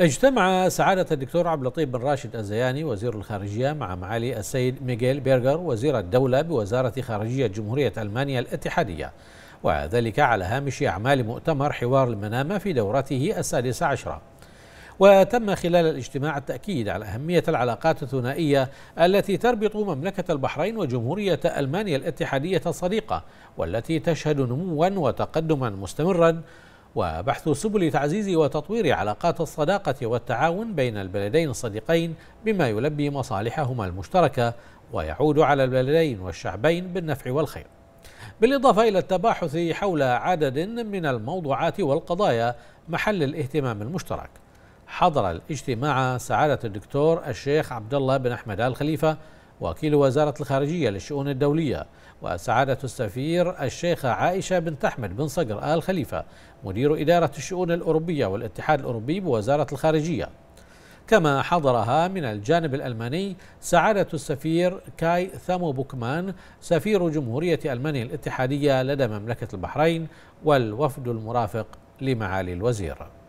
اجتمع سعادة الدكتور عبد اللطيف بن راشد الزياني وزير الخارجية مع معالي السيد ميغيل بيرغر وزير الدولة بوزارة خارجية جمهورية ألمانيا الاتحادية وذلك على هامش أعمال مؤتمر حوار المنامة في دورته السادسة عشرة وتم خلال الاجتماع التأكيد على أهمية العلاقات الثنائية التي تربط مملكة البحرين وجمهورية ألمانيا الاتحادية الصديقة والتي تشهد نموا وتقدما مستمرا وبحث سبل تعزيز وتطوير علاقات الصداقة والتعاون بين البلدين الصديقين بما يلبي مصالحهما المشتركة ويعود على البلدين والشعبين بالنفع والخير. بالإضافة إلى التباحث حول عدد من الموضوعات والقضايا محل الاهتمام المشترك. حضر الاجتماع سعادة الدكتور الشيخ عبد الله بن أحمد آل خليفة وكيل وزارة الخارجية للشؤون الدولية وسعادة السفير الشيخة عائشة بنت أحمد بن صقر آل خليفة مدير إدارة الشؤون الأوروبية والاتحاد الأوروبي بوزارة الخارجية كما حضرها من الجانب الألماني سعادة السفير كاي ثامو بوكمان سفير جمهورية ألمانيا الاتحادية لدى مملكة البحرين والوفد المرافق لمعالي الوزير